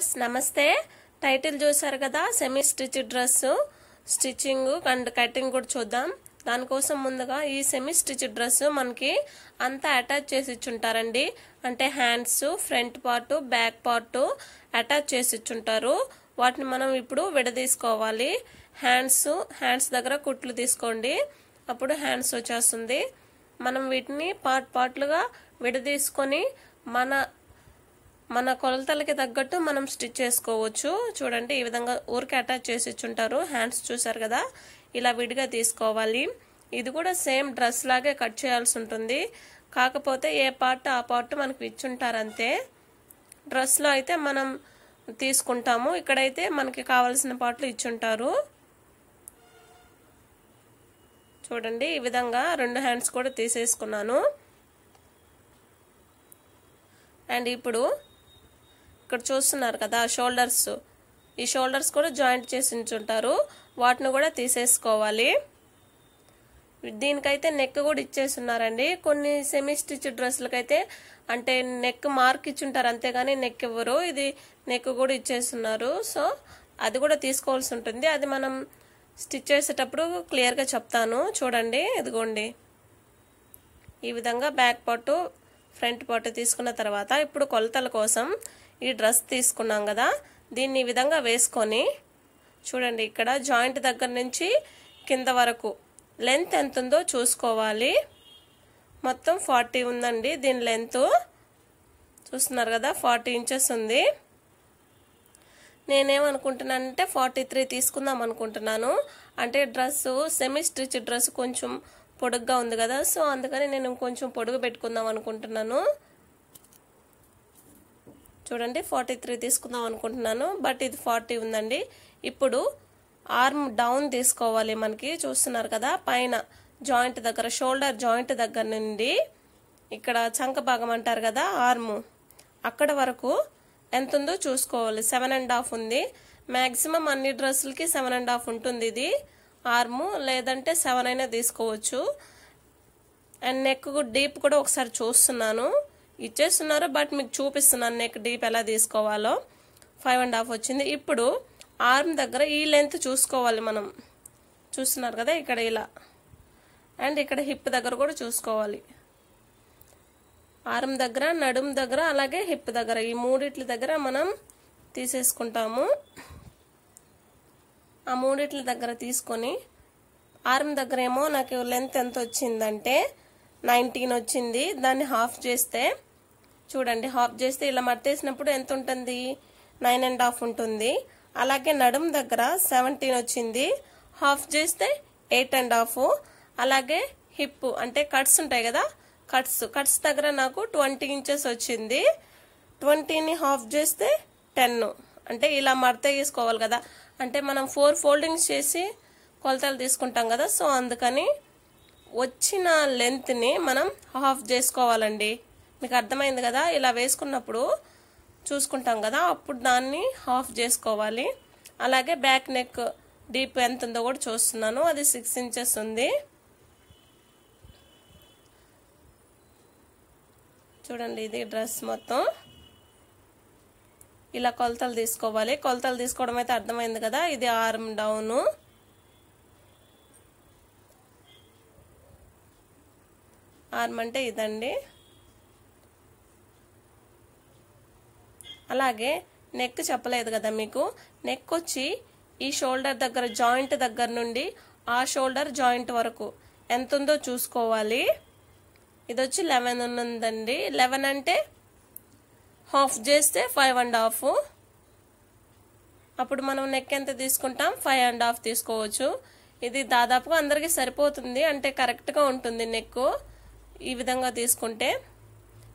viewers నమస్తే title చూసారు కదా semi stitch dress stitching and cutting కూడా చూద్దాం దానికోసం ముందుగా ఈ సెమీ స్టిచ్ డ్రెస్ మనకి అంతా అటాచ్ చేసి ఇచ్చుంటారండి అంటే hands front part back part attach చేసి ఇచ్చుంటారు వాటిని మనం ఇప్పుడు విడదీసుకోవాలి హ్యాండ్స్ హ్యాండ్స్ దగ్గర కుట్లు తీసుకోండి అప్పుడు హ్యాండ్స్ వచ్చేస్తుంది మనం వీటిని పార్ట్ పార్ట్లుగా విడదీసుకొని మన మన కొలతలకి తగ్గట్టు మనం స్టిచ్ చేసుకోవచ్చు చూడండి ఈ విధంగా ఊరికి అటాచ్ చేసి ఇచ్చుంటారు హ్యాండ్స్ చూసారు కదా ఇలా విడిగా తీసుకోవాలి ఇది కూడా సేమ్ డ్రెస్ లాగే కట్ చేయాల్సి ఉంటుంది కాకపోతే ఏ పార్ట్ ఆ పార్ట్ మనకు ఇచ్చుంటారంతే డ్రెస్లో అయితే మనం తీసుకుంటాము ఇక్కడైతే మనకి కావాల్సిన పార్ట్లు ఇచ్చుంటారు చూడండి ఈ విధంగా రెండు హ్యాండ్స్ కూడా తీసేసుకున్నాను అండ్ ఇప్పుడు ఇక్కడ చూస్తున్నారు కదా షోల్డర్స్ ఈ షోల్డర్స్ కూడా జాయింట్ చేసి ఉంచుంటారు వాటిని కూడా తీసేసుకోవాలి దీనికైతే నెక్ కూడా ఇచ్చేస్తున్నారండి కొన్ని సెమీ స్టిచ్ డ్రెస్సులకైతే అంటే నెక్ మార్క్ ఇచ్చుంటారు అంతేగాని నెక్ ఇవ్వరు ఇది నెక్ కూడా ఇచ్చేస్తున్నారు సో అది కూడా తీసుకోవాల్సి ఉంటుంది అది మనం స్టిచ్ చేసేటప్పుడు క్లియర్గా చెప్తాను చూడండి ఇదిగోండి ఈ విధంగా బ్యాక్ పాటు ఫ్రంట్ పాటు తీసుకున్న తర్వాత ఇప్పుడు కొలతల కోసం ఈ డ్రెస్ తీసుకున్నాం కదా దీన్ని ఈ విధంగా వేసుకొని చూడండి ఇక్కడ జాయింట్ దగ్గర నుంచి కింద వరకు లెంత్ ఎంత ఉందో చూసుకోవాలి మొత్తం ఫార్టీ ఉందండి దీని లెంత్ చూస్తున్నారు కదా ఫార్టీ ఇంచెస్ ఉంది నేనేమనుకుంటున్నాను అంటే ఫార్టీ త్రీ తీసుకుందాం అనుకుంటున్నాను అంటే డ్రెస్ సెమీ స్టిచ్ డ్రెస్ కొంచెం పొడుగ్గా ఉంది కదా సో అందుకని నేను కొంచెం పొడుగు పెట్టుకుందాం అనుకుంటున్నాను చూడండి ఫార్టీ త్రీ తీసుకుందాం అనుకుంటున్నాను బట్ ఇది ఫార్టీ ఉందండి ఇప్పుడు ఆర్మ్ డౌన్ తీసుకోవాలి మనకి చూస్తున్నారు కదా పైన జాయింట్ దగ్గర షోల్డర్ జాయింట్ దగ్గర నుండి ఇక్కడ చంక భాగం అంటారు కదా ఆర్మ్ అక్కడ వరకు ఎంత ఉందో చూసుకోవాలి సెవెన్ అండ్ హాఫ్ ఉంది మ్యాక్సిమం అన్ని డ్రెస్సులకి సెవెన్ అండ్ హాఫ్ ఉంటుంది ఇది ఆర్ము లేదంటే సెవెన్ అయినా తీసుకోవచ్చు అండ్ నెక్ డీప్ కూడా ఒకసారి చూస్తున్నాను ఇచ్చేస్తున్నారు బట్ మీకు చూపిస్తున్నాను నెక్ డీప్ ఎలా తీసుకోవాలో ఫైవ్ అండ్ హాఫ్ వచ్చింది ఇప్పుడు ఆర్మ్ దగ్గర ఈ లెంత్ చూసుకోవాలి మనం చూస్తున్నారు కదా ఇక్కడ ఇలా అండ్ ఇక్కడ హిప్ దగ్గర కూడా చూసుకోవాలి ఆర్మ్ దగ్గర నడుం దగ్గర అలాగే హిప్ దగ్గర ఈ మూడిట్ల దగ్గర మనం తీసేసుకుంటాము ఆ మూడిట్ల దగ్గర తీసుకొని ఆర్మ్ దగ్గర ఏమో నాకు లెంత్ ఎంత వచ్చిందంటే నైన్టీన్ వచ్చింది దాన్ని హాఫ్ చేస్తే చూడండి హాఫ్ చేస్తే ఇలా మట్టేసినప్పుడు ఎంత ఉంటుంది నైన్ అండ్ హాఫ్ ఉంటుంది అలాగే నడుం దగ్గర సెవెంటీన్ వచ్చింది హాఫ్ చేస్తే ఎయిట్ అండ్ హాఫ్ అలాగే హిప్ అంటే కట్స్ ఉంటాయి కదా కట్స్ కట్స్ దగ్గర నాకు ట్వంటీ ఇంచెస్ వచ్చింది ట్వంటీని హాఫ్ చేస్తే టెన్ అంటే ఇలా మడత తీసుకోవాలి కదా అంటే మనం ఫోర్ ఫోల్డింగ్స్ చేసి కొలతలు తీసుకుంటాం కదా సో అందుకని వచ్చిన లెంత్ని మనం హాఫ్ చేసుకోవాలండి మీకు అర్థమైంది కదా ఇలా వేసుకున్నప్పుడు చూసుకుంటాం కదా అప్పుడు దాన్ని హాఫ్ చేసుకోవాలి అలాగే బ్యాక్ నెక్ డీప్ ఎంత ఉందో కూడా చూస్తున్నాను అది సిక్స్ ఇంచెస్ ఉంది చూడండి ఇది డ్రెస్ మొత్తం ఇలా కొలతలు తీసుకోవాలి కొలతలు తీసుకోవడం అయితే అర్థమైంది కదా ఇది ఆర్మ్ డౌను ఆర్మ్ అంటే ఇదండి అలాగే నెక్ చెప్పలేదు కదా మీకు నెక్ వచ్చి ఈ షోల్డర్ దగ్గర జాయింట్ దగ్గర నుండి ఆ షోల్డర్ జాయింట్ వరకు ఎంత ఉందో చూసుకోవాలి ఇది వచ్చి లెవెన్ ఉన్నదండి లెవెన్ అంటే హాఫ్ చేస్తే ఫైవ్ అండ్ హాఫ్ అప్పుడు మనం నెక్ ఎంత తీసుకుంటాం ఫైవ్ అండ్ హాఫ్ తీసుకోవచ్చు ఇది దాదాపుగా అందరికీ సరిపోతుంది అంటే కరెక్ట్గా ఉంటుంది నెక్ ఈ విధంగా తీసుకుంటే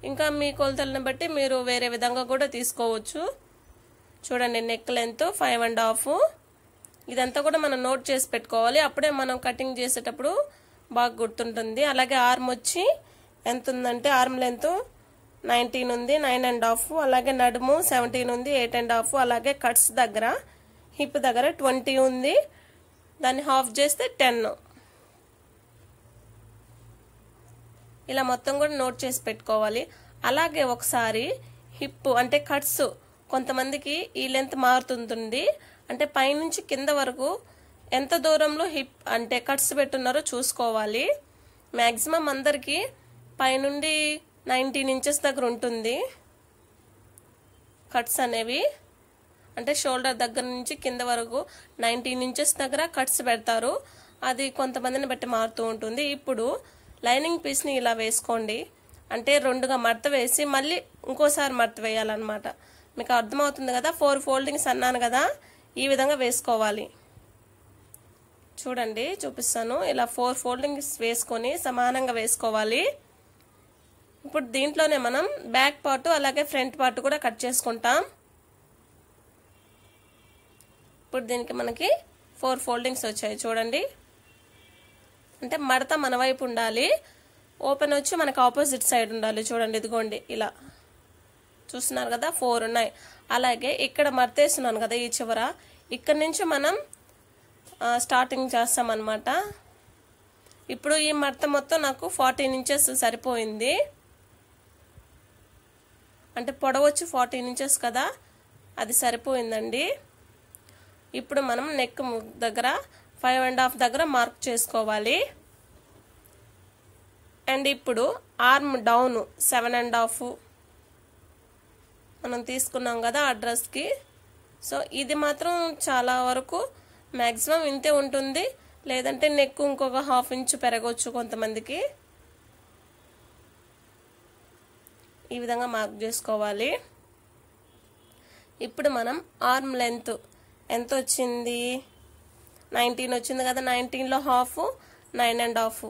ఇంకా మీ కొలతలను బట్టి మీరు వేరే విధంగా కూడా తీసుకోవచ్చు చూడండి neck length five and half ఇదంతా కూడా మనం నోట్ చేసి పెట్టుకోవాలి అప్పుడే మనం కటింగ్ చేసేటప్పుడు బాగా గుర్తుంటుంది అలాగే ఆర్మ్ వచ్చి ఎంత ఉందంటే ఆర్మ్ లెంత్ నైన్టీన్ ఉంది నైన్ అండ్ హాఫ్ అలాగే నడుము సెవెంటీన్ ఉంది ఎయిట్ అండ్ హాఫ్ అలాగే కట్స్ దగ్గర హిప్ దగ్గర ట్వంటీ ఉంది దాన్ని హాఫ్ చేస్తే టెన్ ఇలా మొత్తం కూడా నోట్ చేసి పెట్టుకోవాలి అలాగే ఒకసారి హిప్ అంటే కట్స్ కొంతమందికి ఈ లెంత్ మారుతుంటుంది అంటే పైనుంచి కింద వరకు ఎంత దూరంలో హిప్ అంటే కట్స్ పెట్టున్నారో చూసుకోవాలి మ్యాక్సిమం అందరికీ పైనుండి నైన్టీన్ ఇంచెస్ దగ్గర ఉంటుంది కట్స్ అనేవి అంటే షోల్డర్ దగ్గర నుంచి కింద వరకు నైన్టీన్ ఇంచెస్ దగ్గర కట్స్ పెడతారు అది కొంతమందిని బట్టి మారుతూ ఉంటుంది ఇప్పుడు లైనింగ్ పీస్ని ఇలా వేసుకోండి అంటే రెండుగా మడత వేసి మళ్ళీ ఇంకోసారి మడత వేయాలన్నమాట మీకు అర్థమవుతుంది కదా ఫోర్ ఫోల్డింగ్స్ అన్నాను కదా ఈ విధంగా వేసుకోవాలి చూడండి చూపిస్తాను ఇలా ఫోర్ ఫోల్డింగ్స్ వేసుకొని సమానంగా వేసుకోవాలి ఇప్పుడు దీంట్లోనే మనం బ్యాక్ పార్ట్ అలాగే ఫ్రంట్ పార్ట్ కూడా కట్ చేసుకుంటాం ఇప్పుడు దీనికి మనకి ఫోర్ ఫోల్డింగ్స్ వచ్చాయి చూడండి అంటే మడత మన వైపు ఉండాలి ఓపెన్ వచ్చి మనకు ఆపోజిట్ సైడ్ ఉండాలి చూడండి ఇదిగోండి ఇలా చూస్తున్నారు కదా ఫోర్ ఉన్నాయి అలాగే ఇక్కడ మర్తేస్తున్నాను కదా ఈ చివర ఇక్కడ నుంచి మనం స్టార్టింగ్ చేస్తామన్నమాట ఇప్పుడు ఈ మడత మొత్తం నాకు ఫార్టీన్ ఇంచెస్ సరిపోయింది అంటే పొడవచ్చు ఫార్టీన్ ఇంచెస్ కదా అది సరిపోయిందండి ఇప్పుడు మనం నెక్ దగ్గర ఫైవ్ అండ్ హాఫ్ దగ్గర మార్క్ చేసుకోవాలి అండ్ ఇప్పుడు arm down seven and half మనం తీసుకున్నాం కదా ఆ డ్రెస్కి సో ఇది మాత్రం చాలా వరకు మ్యాక్సిమం ఇంతే ఉంటుంది లేదంటే నెక్ ఇంకొక హాఫ్ ఇంచ్ పెరగవచ్చు కొంతమందికి ఈ విధంగా మార్క్ చేసుకోవాలి ఇప్పుడు మనం ఆర్మ్ లెంత్ ఎంత వచ్చింది నైన్టీన్ వచ్చింది కదా నైన్టీన్లో హాఫ్ నైన్ అండ్ హాఫ్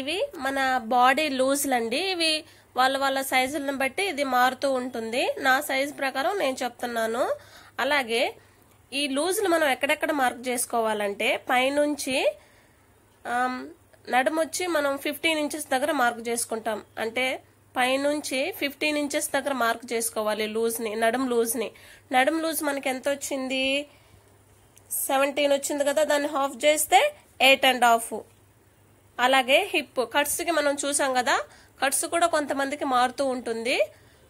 ఇవి మన బాడీ లూజ్లు అండి ఇవి వాళ్ళ వాళ్ళ సైజులను బట్టి ఇది మారుతూ ఉంటుంది నా సైజు ప్రకారం నేను చెప్తున్నాను అలాగే ఈ లూజ్లు మనం ఎక్కడెక్కడ మార్క్ చేసుకోవాలంటే పైనుంచి నడుమొచ్చి మనం ఫిఫ్టీన్ ఇంచెస్ దగ్గర మార్క్ చేసుకుంటాం అంటే పైనుంచి ఫిఫ్టీన్ ఇంచెస్ దగ్గర మార్క్ చేసుకోవాలి లూజ్ని నడుం లూజ్ని నడుం లూజ్ మనకి ఎంత వచ్చింది సెవెంటీన్ వచ్చింది కదా దాన్ని హాఫ్ చేస్తే ఎయిట్ అండ్ హాఫ్ అలాగే హిప్ కట్స్కి మనం చూసాం కదా కట్స్ కూడా కొంతమందికి మారుతూ ఉంటుంది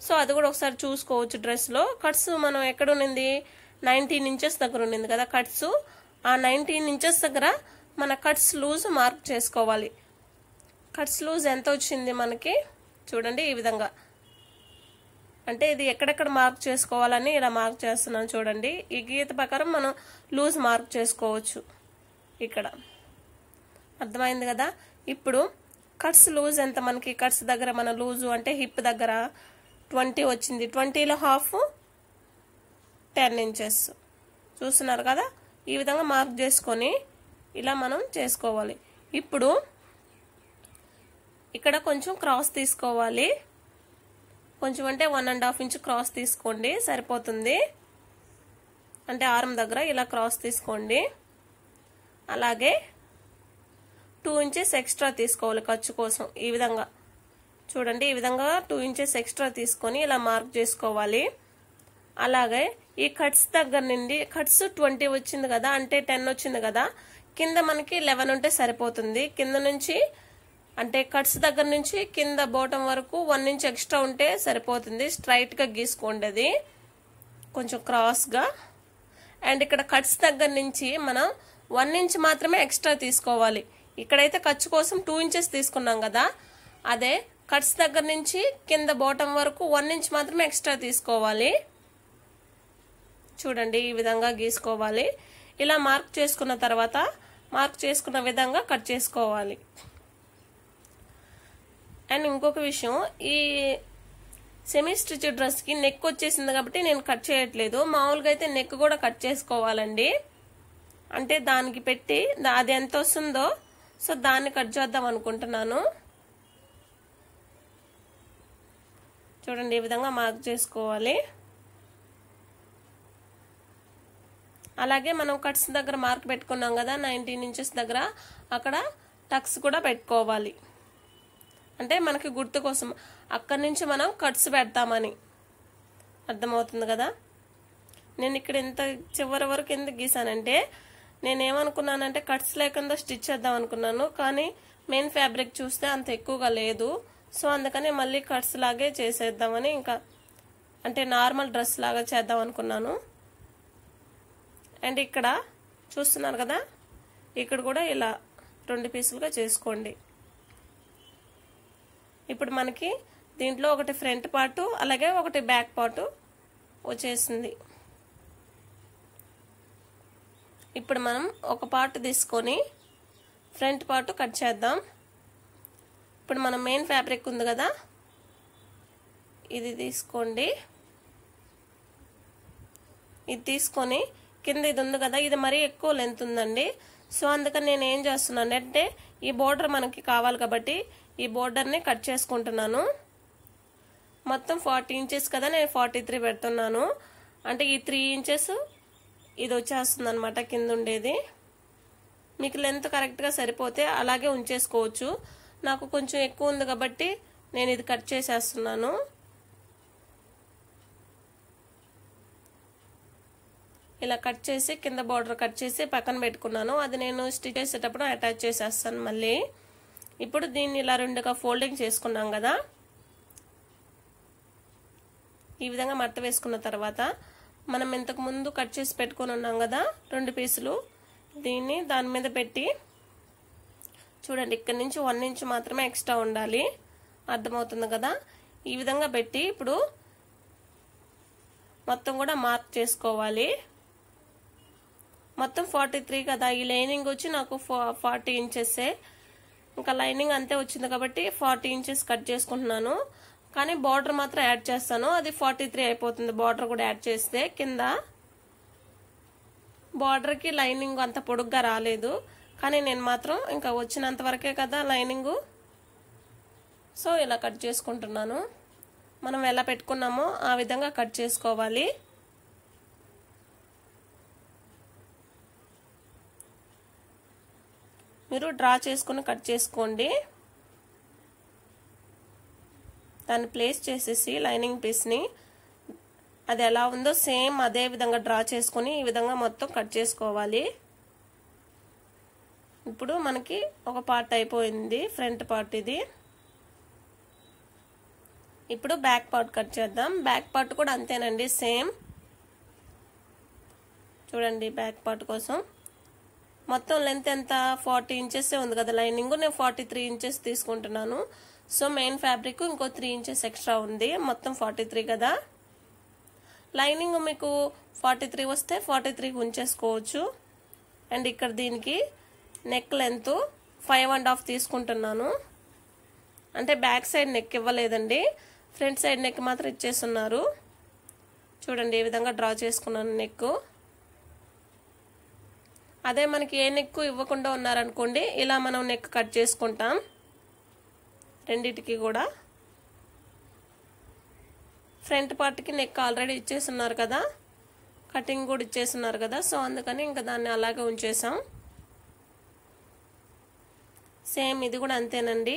సో అది కూడా ఒకసారి చూసుకోవచ్చు డ్రెస్లో కట్స్ మనం ఎక్కడ ఉన్నింది నైన్టీన్ ఇంచెస్ దగ్గర ఉన్నింది కదా కట్స్ ఆ నైన్టీన్ ఇంచెస్ దగ్గర మన కట్స్ లూజ్ మార్క్ చేసుకోవాలి కట్స్ లూజ్ ఎంత వచ్చింది మనకి చూడండి ఈ విధంగా అంటే ఇది ఎక్కడెక్కడ మార్క్ చేసుకోవాలని ఇలా మార్క్ చేస్తున్నాను చూడండి ఈ గీత ప్రకారం మనం లూజ్ మార్క్ చేసుకోవచ్చు ఇక్కడ అర్థమైంది కదా ఇప్పుడు కట్స్ లూజ్ ఎంత మనకి కట్స్ దగ్గర మన లూజు అంటే హిప్ దగ్గర ట్వంటీ వచ్చింది ట్వంటీలో హాఫ్ టెన్ ఇంచెస్ చూస్తున్నారు కదా ఈ విధంగా మార్క్ చేసుకొని ఇలా మనం చేసుకోవాలి ఇప్పుడు ఇక్కడ కొంచెం క్రాస్ తీసుకోవాలి కొంచెం అంటే one and half inch cross తీసుకోండి సరిపోతుంది అంటే ఆరం దగ్గర ఇలా క్రాస్ తీసుకోండి అలాగే టూ ఇంచెస్ ఎక్స్ట్రా తీసుకోవాలి ఖర్చు కోసం ఈ విధంగా చూడండి ఈ విధంగా టూ ఇంచెస్ ఎక్స్ట్రా తీసుకొని ఇలా మార్క్ చేసుకోవాలి అలాగే ఈ కట్స్ దగ్గర నుండి కట్స్ ట్వంటీ వచ్చింది కదా అంటే టెన్ వచ్చింది కదా కింద మనకి లెవెన్ ఉంటే సరిపోతుంది కింద నుంచి అంటే కట్స్ దగ్గర నుంచి కింద బోటం వరకు వన్ ఇంచ్ ఎక్స్ట్రా ఉంటే సరిపోతుంది స్ట్రైట్గా గీసుకోండి అది కొంచెం క్రాస్గా అండ్ ఇక్కడ కట్స్ దగ్గర నుంచి మనం వన్ ఇంచ్ మాత్రమే ఎక్స్ట్రా తీసుకోవాలి ఇక్కడైతే ఖర్చు కోసం టూ ఇంచెస్ తీసుకున్నాం కదా అదే కట్స్ దగ్గర నుంచి కింద బోటం వరకు వన్ ఇంచ్ మాత్రమే ఎక్స్ట్రా తీసుకోవాలి చూడండి ఈ విధంగా గీసుకోవాలి ఇలా మార్క్ చేసుకున్న తర్వాత మార్క్ చేసుకున్న విధంగా కట్ చేసుకోవాలి అండ్ ఇంకొక విషయం ఈ సెమీ స్టిచ్ డ్రెస్కి నెక్ వచ్చేసింది కాబట్టి నేను కట్ చేయట్లేదు మామూలుగా అయితే నెక్ కూడా కట్ చేసుకోవాలండి అంటే దానికి పెట్టి అది ఎంత వస్తుందో సో దాన్ని కట్ చేద్దాం అనుకుంటున్నాను చూడండి ఈ విధంగా మార్క్ చేసుకోవాలి అలాగే మనం కట్స్ దగ్గర మార్క్ పెట్టుకున్నాం కదా నైన్టీన్ ఇంచెస్ దగ్గర అక్కడ టక్స్ కూడా పెట్టుకోవాలి అంటే మనకి గుర్తు కోసం అక్కడి నుంచి మనం కట్స్ పెడతామని అర్థమవుతుంది కదా నేను ఇక్కడ ఇంత చివరి వరకు ఎందుకు గీసానంటే నేనేమనుకున్నానంటే కట్స్ లేకుండా స్టిచ్ చేద్దాం అనుకున్నాను కానీ మెయిన్ ఫ్యాబ్రిక్ చూస్తే అంత ఎక్కువగా లేదు సో అందుకని మళ్ళీ కట్స్ లాగే చేసేద్దామని ఇంకా అంటే నార్మల్ డ్రెస్ లాగా చేద్దాం అనుకున్నాను అండ్ ఇక్కడ చూస్తున్నారు కదా ఇక్కడ కూడా ఇలా రెండు పీసులుగా చేసుకోండి ఇప్పుడు మనకి దీంట్లో ఒకటి ఫ్రంట్ పార్టు అలాగే ఒకటి బ్యాక్ పార్టు వచ్చేసింది ఇప్పుడు మనం ఒక పార్ట్ తీసుకొని ఫ్రంట్ పార్ట్ కట్ చేద్దాం ఇప్పుడు మనం మెయిన్ ఫ్యాబ్రిక్ ఉంది కదా ఇది తీసుకోండి ఇది తీసుకొని కింద ఇది ఉంది కదా ఇది మరీ ఎక్కువ లెంత్ ఉందండి సో అందుకని నేను ఏం చేస్తున్నాను అంటే ఈ బోర్డర్ మనకి కావాలి కాబట్టి ఈ బోర్డర్ని కట్ చేసుకుంటున్నాను మొత్తం ఫార్టీ ఇంచెస్ కదా నేను ఫార్టీ త్రీ పెడుతున్నాను అంటే ఈ త్రీ ఇంచెస్ ఇది వచ్చేస్తుంది అనమాట కింద ఉండేది మీకు లెంత్ కరెక్ట్గా సరిపోతే అలాగే ఉంచేసుకోవచ్చు నాకు కొంచెం ఎక్కువ ఉంది కాబట్టి నేను ఇది కట్ చేసేస్తున్నాను ఇలా కట్ చేసి కింద బార్డర్ కట్ చేసి పక్కన పెట్టుకున్నాను అది నేను స్టిచ్ చేసేటప్పుడు అటాచ్ చేసేస్తాను మళ్ళీ ఇప్పుడు దీన్ని ఇలా రెండుగా ఫోల్డింగ్ చేసుకున్నాం కదా ఈ విధంగా మట్ట వేసుకున్న తర్వాత మనం ఇంతకు ముందు కట్ చేసి పెట్టుకొని ఉన్నాం కదా రెండు పీసులు దీన్ని దాని మీద పెట్టి చూడండి ఇక్కడ నుంచి వన్ ఇంచ్ మాత్రమే ఎక్స్ట్రా ఉండాలి అర్థమవుతుంది కదా ఈ విధంగా పెట్టి ఇప్పుడు మొత్తం కూడా మార్క్ చేసుకోవాలి మొత్తం ఫార్టీ త్రీ కదా ఈ లైనింగ్ వచ్చి నాకు ఫార్టీ ఇంచెస్సే ఇంకా లైనింగ్ అంతే వచ్చింది కాబట్టి ఫార్టీ ఇంచెస్ కట్ చేసుకుంటున్నాను కానీ బార్డర్ మాత్రం యాడ్ చేస్తాను అది ఫార్టీ త్రీ అయిపోతుంది బార్డర్ కూడా యాడ్ చేస్తే కింద బార్డర్కి లైనింగ్ అంత పొడుగ్గా రాలేదు కానీ నేను మాత్రం ఇంకా వచ్చినంత వరకే కదా లైనింగ్ సో ఇలా కట్ చేసుకుంటున్నాను మనం ఎలా పెట్టుకున్నామో ఆ విధంగా కట్ చేసుకోవాలి మీరు డ్రా చేసుకుని కట్ చేసుకోండి దాన్ని ప్లేస్ చేసేసి లైనింగ్ పీస్ని అది ఎలా ఉందో సేమ్ అదే విధంగా డ్రా చేసుకొని ఈ విధంగా మొత్తం కట్ చేసుకోవాలి ఇప్పుడు మనకి ఒక పార్ట్ అయిపోయింది ఫ్రంట్ పార్ట్ ఇది ఇప్పుడు బ్యాక్ పార్ట్ కట్ చేద్దాం బ్యాక్ పార్ట్ కూడా అంతేనండి సేమ్ చూడండి బ్యాక్ పార్ట్ కోసం మొత్తం లెంత్ ఎంత ఫార్టీ ఇంచెస్ ఉంది కదా లైనింగ్ నేను ఫార్టీ త్రీ ఇంచెస్ తీసుకుంటున్నాను సో మెయిన్ ఫ్యాబ్రిక్ ఇంకో త్రీ ఇంచెస్ ఎక్స్ట్రా ఉంది మొత్తం ఫార్టీ త్రీ కదా లైనింగ్ మీకు ఫార్టీ త్రీ వస్తే ఫార్టీ త్రీకి ఉంచేసుకోవచ్చు అండ్ ఇక్కడ దీనికి neck length five and half తీసుకుంటున్నాను అంటే బ్యాక్ సైడ్ నెక్ ఇవ్వలేదండి ఫ్రంట్ సైడ్ నెక్ మాత్రం ఇచ్చేస్తున్నారు చూడండి ఈ విధంగా డ్రా చేసుకున్నాను నెక్ అదే మనకి ఏ నెక్ ఇవ్వకుండా ఉన్నారనుకోండి ఇలా మనం నెక్ కట్ చేసుకుంటాం రెండిటికి కూడా ఫ్రంట్ పార్ట్కి నెక్ ఆల్రెడీ ఇచ్చేస్తున్నారు కదా కటింగ్ కూడా ఇచ్చేస్తున్నారు కదా సో అందుకని ఇంకా దాన్ని అలాగే ఉంచేసాం సేమ్ ఇది కూడా అంతేనండి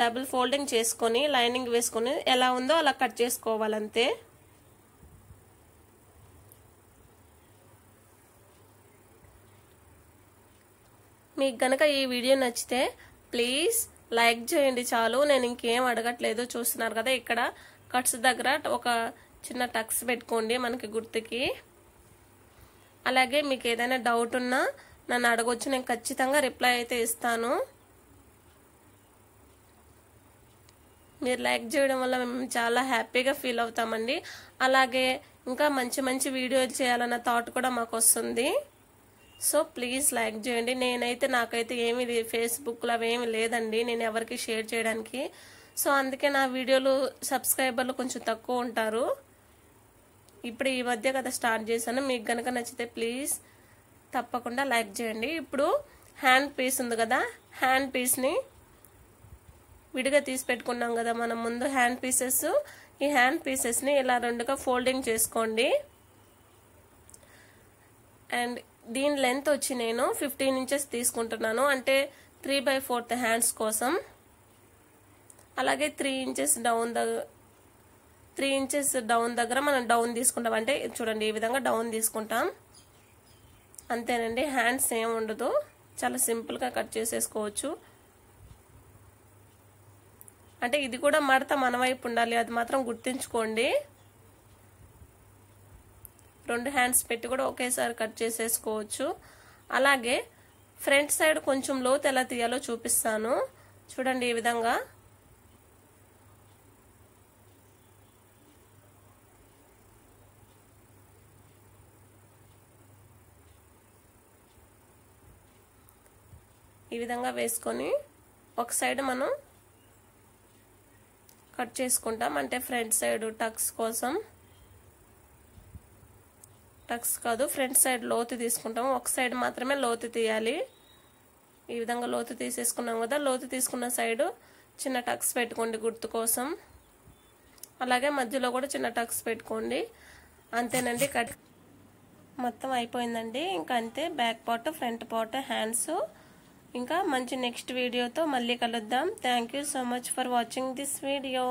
డబుల్ ఫోల్డింగ్ చేసుకొని లైనింగ్ వేసుకొని ఎలా ఉందో అలా కట్ చేసుకోవాలంతే మీకు గనక ఈ వీడియో నచ్చితే ప్లీజ్ లైక్ చేయండి చాలు నేను ఇంకేం అడగట్లేదు చూస్తున్నారు కదా ఇక్కడ కట్స్ దగ్గర ఒక చిన్న టక్స్ పెట్టుకోండి మనకి గుర్తుకి అలాగే మీకు ఏదైనా డౌట్ ఉన్నా నన్ను అడగొచ్చు నేను ఖచ్చితంగా రిప్లై అయితే ఇస్తాను మీరు లైక్ చేయడం వల్ల మేము చాలా హ్యాపీగా ఫీల్ అవుతామండి అలాగే ఇంకా మంచి మంచి వీడియోలు చేయాలన్న థాట్ కూడా మాకు వస్తుంది సో ప్లీజ్ లైక్ చేయండి నేనైతే నాకైతే ఏమి ఫేస్బుక్లో అవి ఏమి లేదండి నేను ఎవరికి షేర్ చేయడానికి సో అందుకే నా వీడియోలు సబ్స్క్రైబర్లు కొంచెం తక్కువ ఉంటారు ఇప్పుడు ఈ మధ్య కదా స్టార్ట్ చేశాను మీకు కనుక నచ్చితే ప్లీజ్ తప్పకుండా లైక్ చేయండి ఇప్పుడు హ్యాండ్ పీస్ ఉంది కదా హ్యాండ్ పీస్ని విడిగా తీసి పెట్టుకున్నాం కదా మనం ముందు హ్యాండ్ పీసెస్ ఈ హ్యాండ్ పీసెస్ని ఇలా రెండుగా ఫోల్డింగ్ చేసుకోండి అండ్ దీని లెంత్ వచ్చి నేను ఫిఫ్టీన్ ఇంచెస్ తీసుకుంటున్నాను అంటే త్రీ బై ఫోర్త్ హ్యాండ్స్ కోసం అలాగే త్రీ ఇంచెస్ డౌన్ దగ్గర త్రీ ఇంచెస్ డౌన్ దగ్గర మనం డౌన్ తీసుకుంటాం అంటే చూడండి ఈ విధంగా డౌన్ తీసుకుంటాం అంతేనండి హ్యాండ్స్ ఏం ఉండదు చాలా సింపుల్గా కట్ చేసేసుకోవచ్చు అంటే ఇది కూడా మడత మన వైపు ఉండాలి అది మాత్రం గుర్తుంచుకోండి రెండు హ్యాండ్స్ పెట్టి కూడా ఒకేసారి కట్ చేసేసుకోవచ్చు అలాగే ఫ్రంట్ సైడ్ కొంచెం లోతు ఎలా తీయాలో చూపిస్తాను చూడండి ఈ విధంగా ఈ విధంగా వేసుకొని ఒక సైడ్ మనం కట్ చేసుకుంటాం అంటే ఫ్రంట్ సైడ్ టక్స్ కోసం టక్స్ కాదు ఫ్రంట్ సైడ్ లోతు తీసుకుంటాము ఒక సైడ్ మాత్రమే లోతు తీయాలి ఈ విధంగా లోతు తీసేసుకున్నాం కదా లోతు తీసుకున్న సైడు చిన్న టక్స్ పెట్టుకోండి గుర్తు కోసం అలాగే మధ్యలో కూడా చిన్న టక్స్ పెట్టుకోండి అంతేనండి కట్ మొత్తం అయిపోయిందండి ఇంకా అంతే back part front part hands ఇంకా మంచి నెక్స్ట్ వీడియోతో మళ్ళీ కలుద్దాం thank so much for watching this video